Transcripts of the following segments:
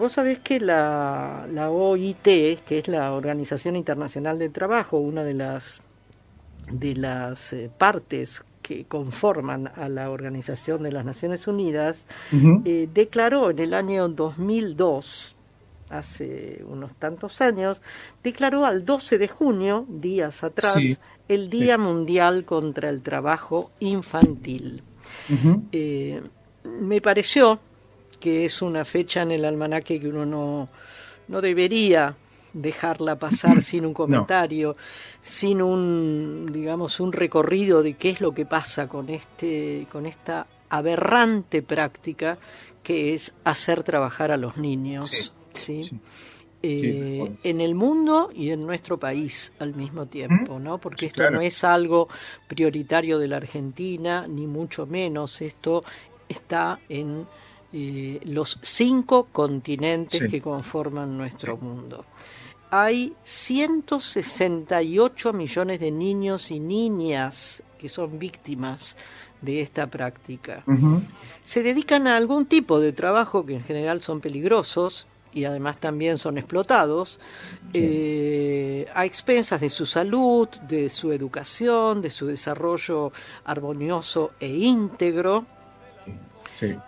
Vos sabés que la, OIT, que es la Organización Internacional del Trabajo, una de las, de las eh, partes que conforman a la Organización de las Naciones Unidas, eh, declaró en el año 2002, hace unos tantos años, declaró al 12 de junio, días atrás, el Día Mundial contra el Trabajo Infantil. Eh, me pareció que es una fecha en el almanaque que uno no, debería dejarla pasar sin un comentario, sin un digamos un recorrido de qué es lo que pasa con este con esta aberrante práctica que es hacer trabajar a los niños, ¿sí? Eh, en el mundo y en nuestro país al mismo tiempo, ¿no? Porque esto no es algo prioritario de la Argentina, ni mucho menos, esto está en los cinco continentes que conforman nuestro mundo. Hay 168 millones de niños y niñas que son víctimas de esta práctica. Se dedican a algún tipo de trabajo que en general son peligrosos, y además también son explotados eh, a expensas de su salud, de su educación, de su desarrollo armonioso e íntegro.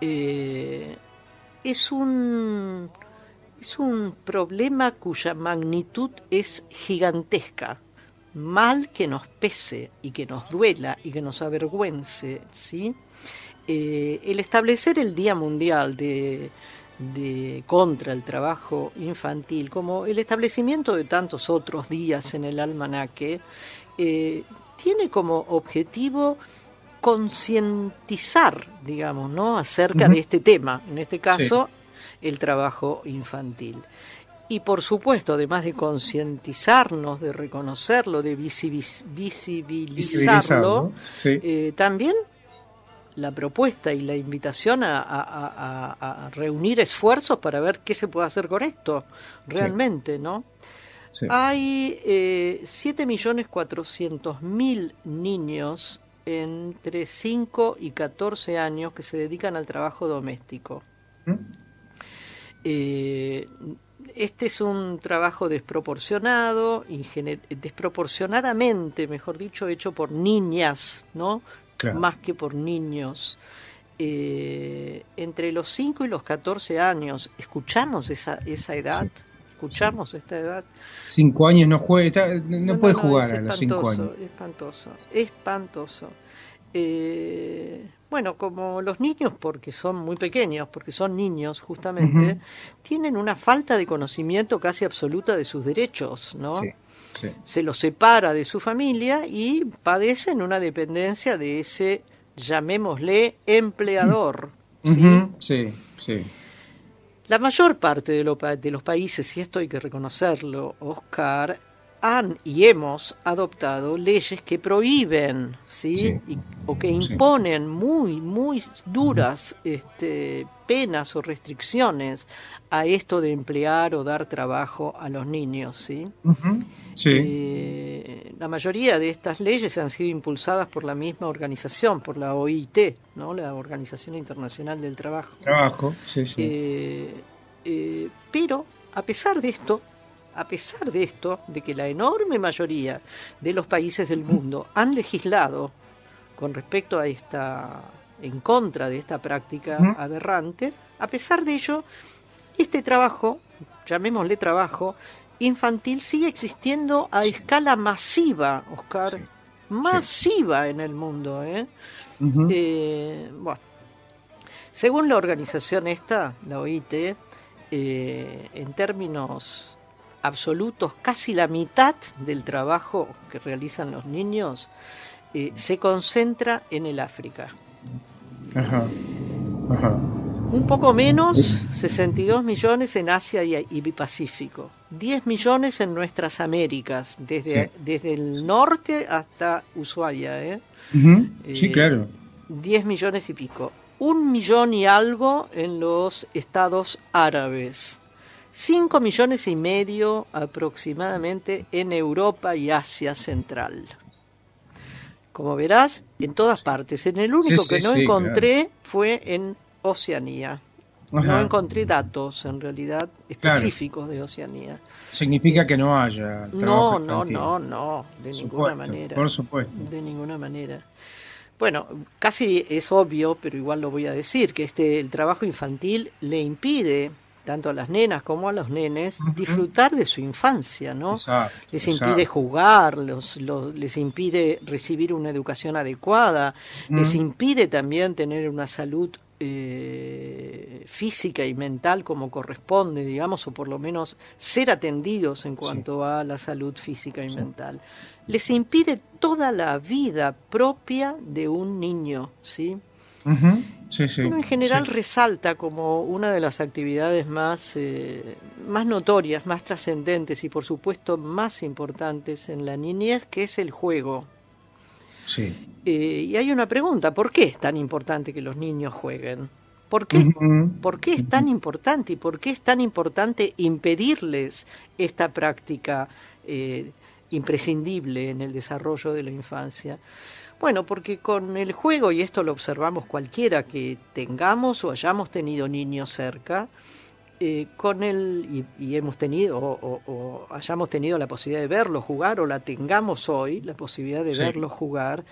Eh, es un es un problema cuya magnitud es gigantesca. Mal que nos pese y que nos duela y que nos avergüence, ¿sí? Eh, el establecer el Día Mundial de, de, contra el trabajo infantil, como el establecimiento de tantos otros días en el almanaque, eh, tiene como objetivo concientizar, digamos, ¿no? acerca de este tema, en este caso, el trabajo infantil. Y por supuesto, además de concientizarnos, de reconocerlo, de visibilizarlo, eh, también la propuesta y la invitación a, reunir esfuerzos para ver qué se puede hacer con esto realmente, ¿no? Sí. Hay eh, 7.400.000 niños entre 5 y 14 años que se dedican al trabajo doméstico. ¿Mm? Eh, este es un trabajo desproporcionado, desproporcionadamente, mejor dicho, hecho por niñas, ¿no? Más que por niños. Eh, entre los 5 y los 14 años, ¿escuchamos esa, esa edad? escuchamos esta edad. Cinco años no juega, no, puede jugar a los cinco años. Espantoso, espantoso. Eh, bueno, como los niños, porque son muy pequeños, porque son niños justamente, tienen una falta de conocimiento casi absoluta de sus derechos, ¿no? Se los separa de su familia y padecen una dependencia de ese, llamémosle, empleador. sí. La mayor parte de, los países, y esto hay que reconocerlo, Oscar, han y hemos adoptado leyes que prohíben, ¿sí? o que imponen muy, muy duras este, penas o restricciones a esto de emplear o dar trabajo a los niños, ¿sí? Sí. Eh, la mayoría de estas leyes han sido impulsadas por la misma organización, por la OIT, ¿no? la Organización Internacional del Trabajo. Trabajo, sí, sí. Eh, eh, pero, a pesar de esto, a pesar de esto, de que la enorme mayoría de los países del mundo han legislado con respecto a esta, en contra de esta práctica aberrante, a pesar de ello, este trabajo, llamémosle trabajo, infantil sigue existiendo a escala masiva, Oscar. Masiva en el mundo. ¿eh? Eh, bueno. Según la organización esta, la OIT, eh, en términos absolutos, casi la mitad del trabajo que realizan los niños se concentra en el África. Ajá. Un poco menos, 62 millones en Asia y, y Pacífico. 10 millones en nuestras Américas, desde, desde el norte hasta Ushuaia. ¿eh? Eh, sí, claro. 10 millones y pico. Un millón y algo en los estados árabes. 5 millones y medio aproximadamente en Europa y Asia Central. Como verás, en todas partes. En el único que no encontré fue en Oceanía. No encontré datos, en realidad, específicos de Oceanía. Significa que no haya No, no, no, no, de ninguna manera. Por supuesto. De ninguna manera. Bueno, casi es obvio, pero igual lo voy a decir, que este el trabajo infantil le impide tanto a las nenas como a los nenes, disfrutar de su infancia, ¿no? les impide jugar, les impide recibir una educación adecuada, les impide también tener una salud eh, física y mental como corresponde, digamos, o por lo menos ser atendidos en cuanto a la salud física y mental. Les impide toda la vida propia de un niño, ¿sí? en general resalta como una de las actividades más, eh, más notorias, más trascendentes y por supuesto más importantes en la niñez, que es el juego. Sí. Eh, y hay una pregunta, ¿por qué es tan importante que los niños jueguen? ¿Por qué? ¿Por qué es tan importante y por qué es tan importante impedirles esta práctica eh, imprescindible en el desarrollo de la infancia? Bueno, porque con el juego, y esto lo observamos cualquiera que tengamos o hayamos tenido niños cerca, eh, con el, y, hemos tenido o, hayamos tenido la posibilidad de verlo jugar o la tengamos hoy, la posibilidad de verlo jugar,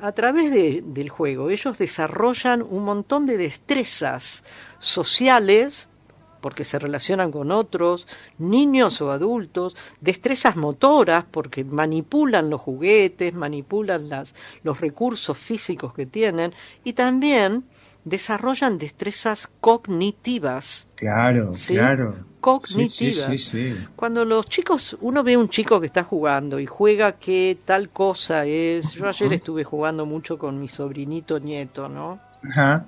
a través del juego ellos desarrollan un montón de destrezas sociales porque se relacionan con otros, niños o adultos, destrezas motoras porque manipulan los juguetes, manipulan las, los recursos físicos que tienen y también desarrollan destrezas cognitivas. Claro, claro. Cognitivas. Sí, sí, Cuando los chicos, uno ve un chico que está jugando y juega que tal cosa es. Yo ayer estuve jugando mucho con mi sobrinito nieto, ¿no? Ajá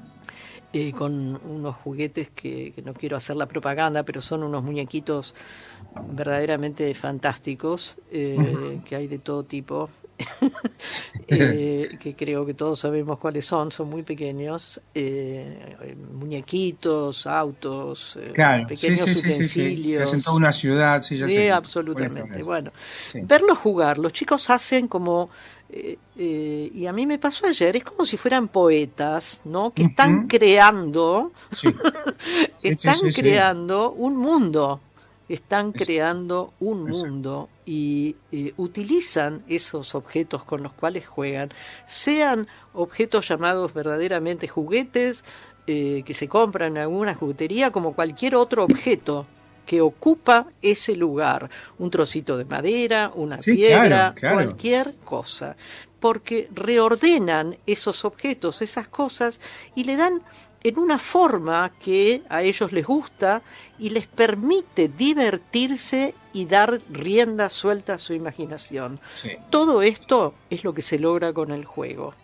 con unos juguetes que, no quiero hacer la propaganda, pero son unos muñequitos verdaderamente fantásticos, eh, que hay de todo tipo, eh, que creo que todos sabemos cuáles son, son muy pequeños, eh, muñequitos, autos, claro. pequeños sí, sí, utensilios. Sí, toda una ciudad, sí, ya sé. absolutamente. Bueno, verlos jugar, los chicos hacen como eh, eh, y a mí me pasó ayer, es como si fueran poetas, ¿no? Que están creando, están creando un mundo, están creando un mundo y eh, utilizan esos objetos con los cuales juegan, sean objetos llamados verdaderamente juguetes, que se compran en alguna juguetería, como cualquier otro objeto que ocupa ese lugar, un trocito de madera, una piedra, cualquier cosa, porque reordenan esos objetos, esas cosas, y le dan en una forma que a ellos les gusta y les permite divertirse y dar rienda suelta a su imaginación. Todo esto es lo que se logra con el juego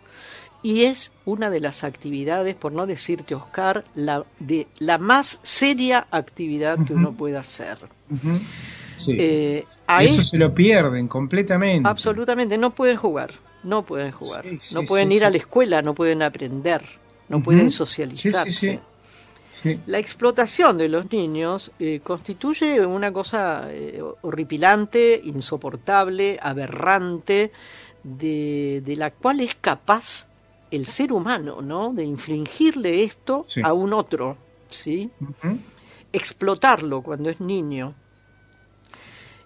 y es una de las actividades, por no decirte Oscar, la, de, la más seria actividad que uno puede hacer. Eh, eso, se lo pierden completamente. Absolutamente, no pueden jugar, no pueden jugar, no pueden ir a la escuela, no pueden aprender, no pueden socializarse. La explotación de los niños eh, constituye una cosa eh, horripilante, insoportable, aberrante, de, de la cual es capaz el ser humano, ¿no? De infligirle esto a un otro, ¿sí? Explotarlo cuando es niño.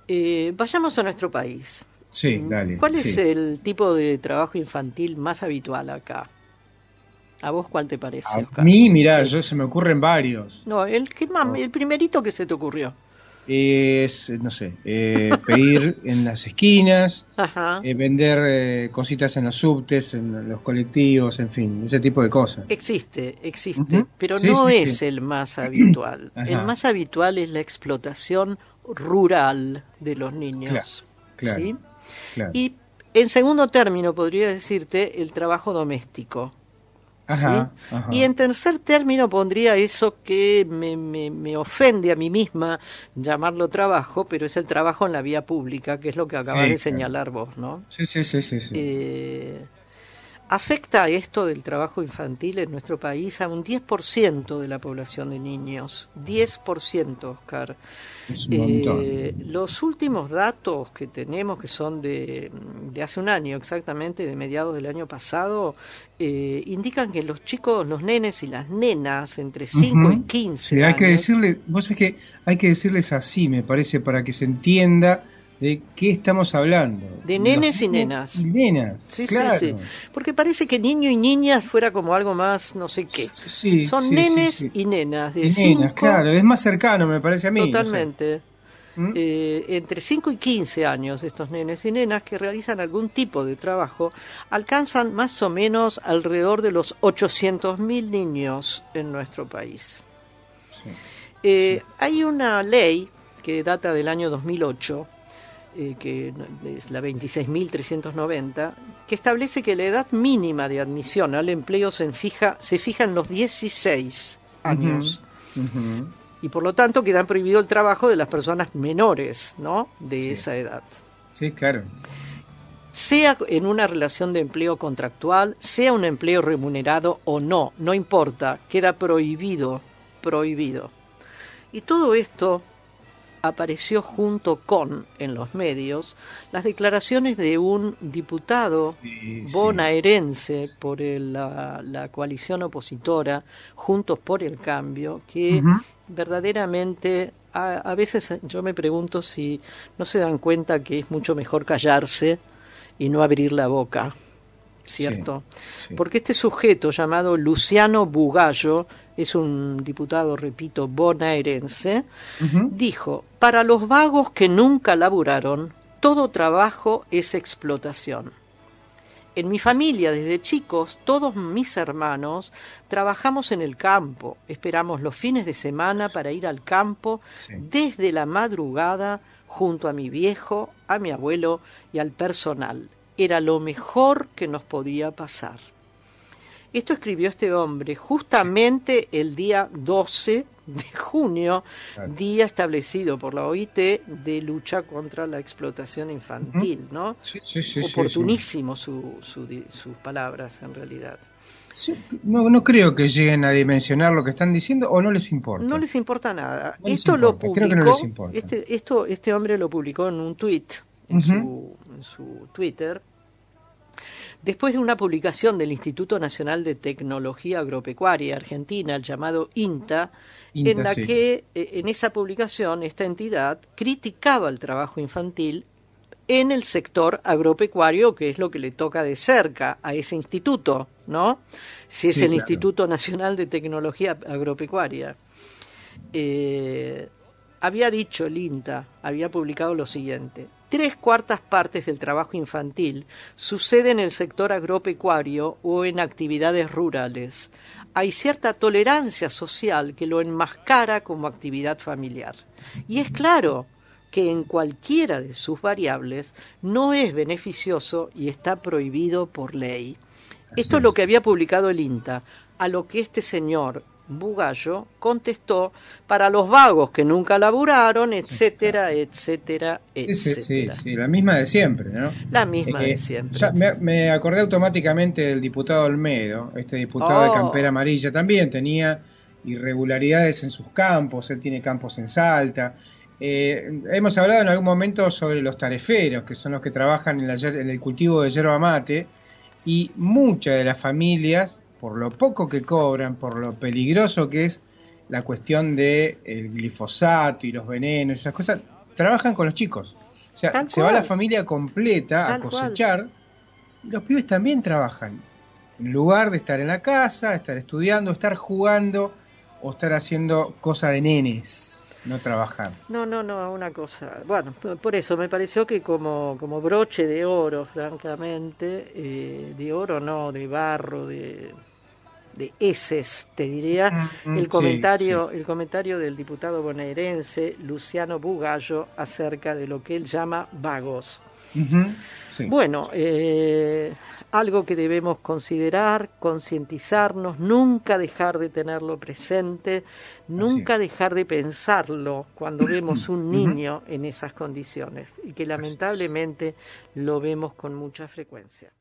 Eh, vayamos a nuestro país. Sí, mm, dale. ¿Cuál es el tipo de trabajo infantil más habitual acá? ¿A vos cuál te parece? A mí, mirá, yo se me ocurren varios. No, el, oh. el primerito que se te ocurrió es, no sé, eh, pedir en las esquinas, eh, vender eh, cositas en los subtes, en los colectivos, en fin, ese tipo de cosas. Existe, existe, pero no es el más habitual. El más habitual es la explotación rural de los niños. Y en segundo término podría decirte el trabajo doméstico. Y en tercer término pondría eso que me, me, me, ofende a mí misma llamarlo trabajo, pero es el trabajo en la vía pública, que es lo que acabas de señalar vos, ¿no? Sí, sí, sí, sí. sí. Eh, afecta esto del trabajo infantil en nuestro país a un 10% de la población de niños. 10%, Oscar. eh, los últimos datos que tenemos, que son de, de, hace un año exactamente, de mediados del año pasado, eh, indican que los chicos, los nenes y las nenas entre 5 y 15 hay que decirle, vos que hay que decirles así, me parece, para que se entienda de qué estamos hablando. De nenes y nenas. Sí, sí, Porque parece que niño y niña... fuera como algo más, no sé qué. Son nenes y nenas. claro. Es más cercano, me parece a mí. Totalmente. ¿Mm? Eh, entre 5 y 15 años estos nenes y nenas que realizan algún tipo de trabajo alcanzan más o menos alrededor de los 800.000 niños en nuestro país. Eh, hay una ley que data del año 2008 eh, que es la 26.390, que establece que la edad mínima de admisión al empleo se fija, se en los 16 años. Y por lo tanto quedan prohibido el trabajo de las personas menores ¿no? de esa edad. Sí, claro. Sea en una relación de empleo contractual, sea un empleo remunerado o no, no importa, queda prohibido, prohibido. Y todo esto apareció junto con, en los medios, las declaraciones de un diputado bonaerense por la, coalición opositora, Juntos por el Cambio, que verdaderamente a, veces yo me pregunto si no se dan cuenta que es mucho mejor callarse y no abrir la boca. ¿Cierto? Porque este sujeto llamado Luciano Bugallo es un diputado, repito, bonaerense, dijo, para los vagos que nunca laburaron, todo trabajo es explotación. En mi familia, desde chicos, todos mis hermanos trabajamos en el campo, esperamos los fines de semana para ir al campo desde la madrugada junto a mi viejo, a mi abuelo y al personal. Era lo mejor que nos podía pasar. Esto escribió este hombre justamente el día 12 de junio, día establecido por la OIT de lucha contra la explotación infantil, ¿no? sus palabras en realidad. no, creo que lleguen a dimensionar lo que están diciendo o no les importa. No les importa nada. esto lo publicó, Este, este hombre lo publicó en un tweet, en su Twitter, Después de una publicación del Instituto Nacional de Tecnología Agropecuaria Argentina, el llamado INTA, en la que eh, en esa publicación esta entidad criticaba el trabajo infantil en el sector agropecuario, que es lo que le toca de cerca a ese instituto, ¿no? Si es el Instituto Nacional de Tecnología Agropecuaria. Eh, había dicho el INTA, había publicado lo siguiente tres cuartas partes del trabajo infantil sucede en el sector agropecuario o en actividades rurales. Hay cierta tolerancia social que lo enmascara como actividad familiar. Y es claro que en cualquiera de sus variables no es beneficioso y está prohibido por ley. Esto es lo que había publicado el INTA, a lo que este señor, Bugallo contestó para los vagos que nunca laburaron, etcétera, etcétera, sí, Sí, sí, sí, la misma de siempre, ¿no? La misma de siempre. me, acordé automáticamente del diputado Olmedo, este diputado de oh. Campera Amarilla, también tenía irregularidades en sus campos, él tiene campos en Salta. Eh, hemos hablado en algún momento sobre los tareferos, que son los que trabajan en, en el cultivo de yerba mate, y muchas de las familias por lo poco que cobran, por lo peligroso que es la cuestión de el glifosato y los venenos, esas cosas, trabajan con los chicos. O sea, se va la familia completa a cosechar los pibes también trabajan. En lugar de estar en la casa, estar estudiando, estar jugando o estar haciendo cosas de nenes, no trabajar. No, no, no, una cosa. Bueno, por eso me pareció que como, como broche de oro, francamente, eh, de oro no, de barro, de de heces, te diría, el, comentario, el comentario del diputado bonaerense Luciano Bugallo acerca de lo que él llama vagos. Bueno, eh, algo que debemos considerar, concientizarnos, nunca dejar de tenerlo presente, nunca dejar de pensarlo cuando vemos un niño en esas condiciones y que lamentablemente lo vemos con mucha frecuencia.